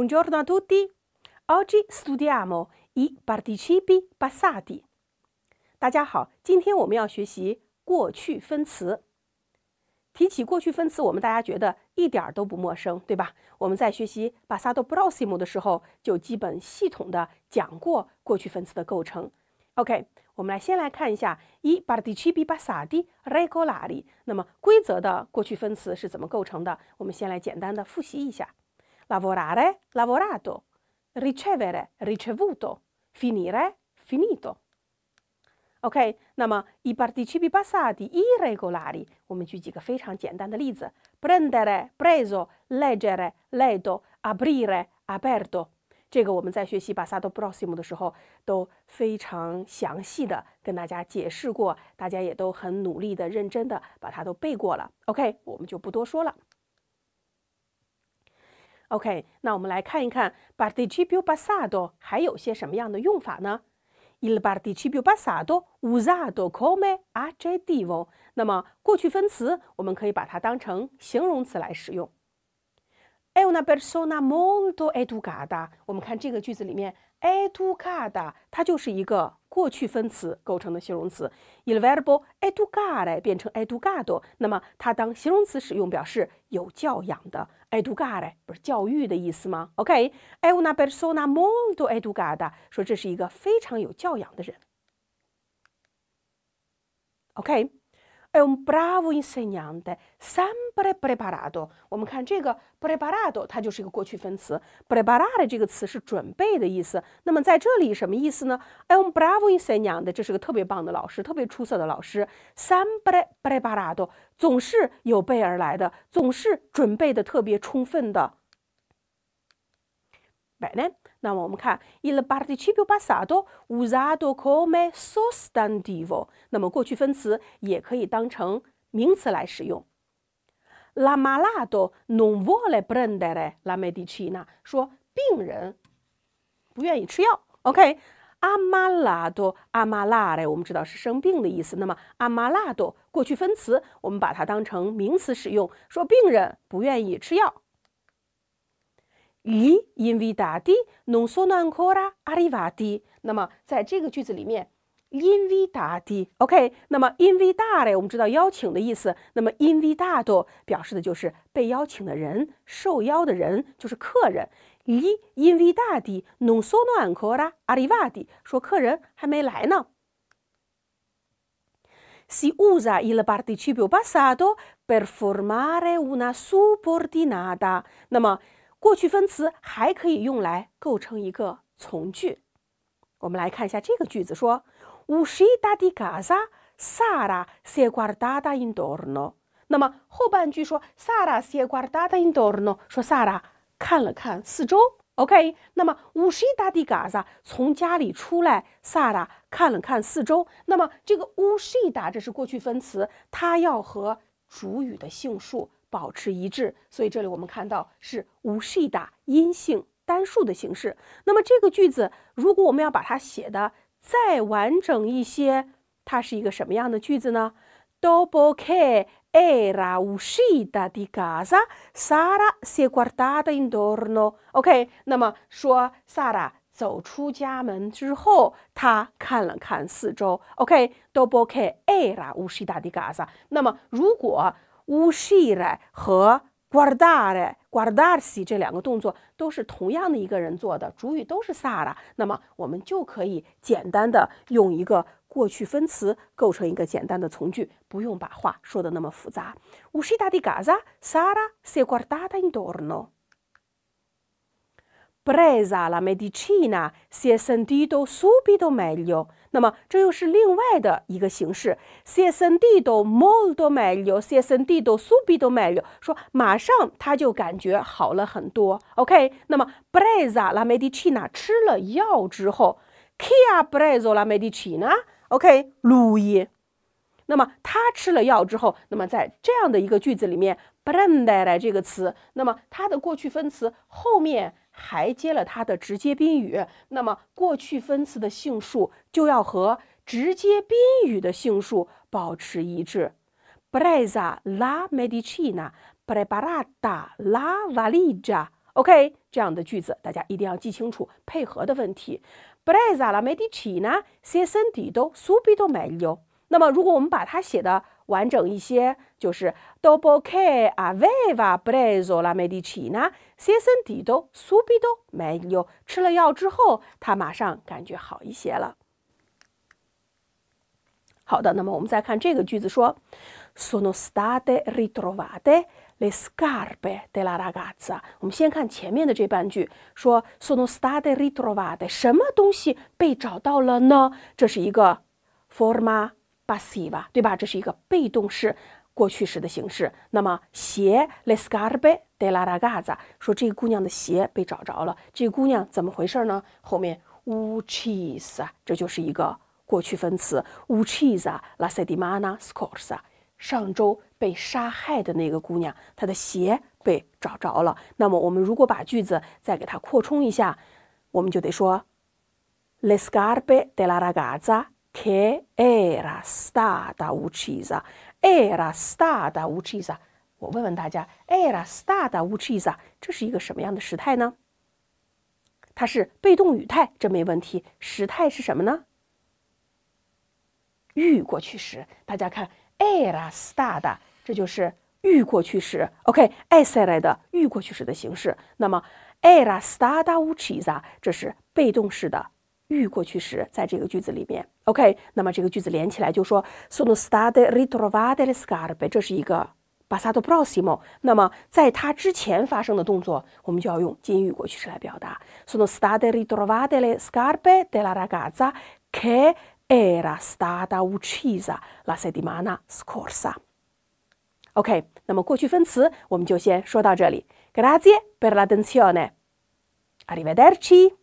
Bu giornata tutti oggi studiamo i p a r t i c i b p a s a t i 大家好，今天我们要学习过去分词。提起过去分词，我们大家觉得一点都不陌生，对吧？我们在学习 basato prossimo 的时候，就基本系统的讲过过去分词的构成。OK，我们来先来看一下 i p a r t i c i b p a s a t i regolari。那么规则的过去分词是怎么构成的？我们先来简单的复习一下。Lavorare, lavorato. Ricevere, ricevuto. Finire, finito. OK，那么 i participi passati irregolari，我们举几个非常简单的例子：prendere、preso、leggere、letto、aprire、aperto。这个我们在学习 cioè passato prossimo 的时候都非常详细的跟大家解释过，大家也都很努力的、认真的把它都背过了。OK，我们就不多说了。OK，那我们来看一看 participio pasado 还有些什么样的用法呢？Il participio pasado usato come a j e t i v o 那么过去分词我们可以把它当成形容词来使用。E una persona molto educada。我们看这个句子里面 educada，它就是一个过去分词构成的形容词 i l v e r a b l e educada 变成 educado，那么它当形容词使用，表示有教养的。educada 不是教育的意思吗？OK，è una persona molto educata，说这是一个非常有教养的人。OK。哎，我们 bravo insegnante sempre preparato。我们看这个 preparato，它就是一个过去分词。preparato 这个词是准备的意思。那么在这里什么意思呢？哎，我们 bravo insegnante 这是个特别棒的老师，特别出色的老师。sempre preparato 总是有备而来的，总是准备的特别充分的。百呢？那么我们看，in la p a r t i c i p t à basato usato come sostantivo。那么过去分词也可以当成名词来使用。La malato non vuole prendere la medicina，说病人不愿意吃药。OK，ammalato，a m a l a t e 我们知道是生病的意思。那么 ammalato 过去分词，我们把它当成名词使用，说病人不愿意吃药。gli invitati non sono ancora arrivati. gli invitati, ok? arrivati。那么在这个句子里面，invitati，OK？那么 invitare 我们知道邀请的意思，那么 invitato gli invitati non sono ancora arrivati. Si usa il participio passato per formare una subordinata. subordinata。那么过去分词还可以用来构成一个从句，我们来看一下这个句子：说，乌西达的嘎萨萨拉先挂着大大印多 n o 那么后半句说，萨拉先挂着大大印多 n o 说萨拉看了看四周。OK，那么乌西达 a 嘎萨从家里出来，萨拉看了看四周。那么这个乌西达这是过去分词，它要和主语的性数。保持一致，所以这里我们看到是无 s 打 e 阴性单数的形式。那么这个句子，如果我们要把它写的再完整一些，它是一个什么样的句子呢？Dobokera, e u s h i da di casa. Sara si guardata in dorno. OK，那么说萨拉走出家门之后，他看了看四周。OK，Dobokera, e u s h i da di casa。那么如果乌西的和 guardare guardarsi 这两个动作都是同样的一个人做的，主语都是萨拉。那么我们就可以简单的用一个过去分词构成一个简单的从句，不用把话说的那么复杂。乌西大帝嘎扎，Sara si guardata intorno。Brezza la Medici n a s i sentito subito meglio。那么这又是另外的一个形式，si sentito molto meglio，si sentito subito meglio。说马上他就感觉好了很多。OK，那么 Brezza la Medici n a 吃了药之后 c h i ha Brezzo la Medici n a o k l u i i 那么他吃了药之后，那么在这样的一个句子里面。branda 这个词，那么它的过去分词后面还接了它的直接宾语，那么过去分词的性数就要和直接宾语的性数保持一致。b r e z a la Medici n a b r a b a r a da la Valigia。OK，这样的句子大家一定要记清楚配合的问题。b r e z a la Medici n a s e senti do subito meglio。那么如果我们把它写的完整一些，就是 dopo che aveva preso la medicina, si s e n t o subito meglio。吃了药之后，他马上感觉好一些了。好的，那么我们再看这个句子，说 sono state ritrovate le scarpe della ragazza。我们先看前面的这半句，说 sono state ritrovate，什么东西被找到了呢？这是一个 for 吗？巴 i v 吧，对吧？这是一个被动式过去时的形式。那么鞋，le scarpe della ragazza，说这个姑娘的鞋被找着了。这个姑娘怎么回事呢？后面 u cheese 啊，这就是一个过去分词。u cheese l a sedima na scorsa，上周被杀害的那个姑娘，她的鞋被找着了。那么我们如果把句子再给它扩充一下，我们就得说 le scarpe della ragazza。era stata uccisa, era stata uccisa。我问问大家，era stata uccisa，这是一个什么样的时态呢？它是被动语态，这没问题。时态是什么呢？遇过去时。大家看，era stata，这就是遇过去时。OK，s 塞来的遇过去时的形式。那么，era stata uccisa，这是被动式的遇过去时，在这个句子里面。OK，那么这个句子连起来就说，sono state ritrovate le scarpe。这是一个 passato prossimo。那么在它之前发生的动作，我们就要用近语过去式来表达。sono state ritrovate le scarpe della ragazza che era stata uccisa la settimana s c o r s a OK，那么过去分词我们就先说到这里，grazie. Bella attenzione. Arrivederci.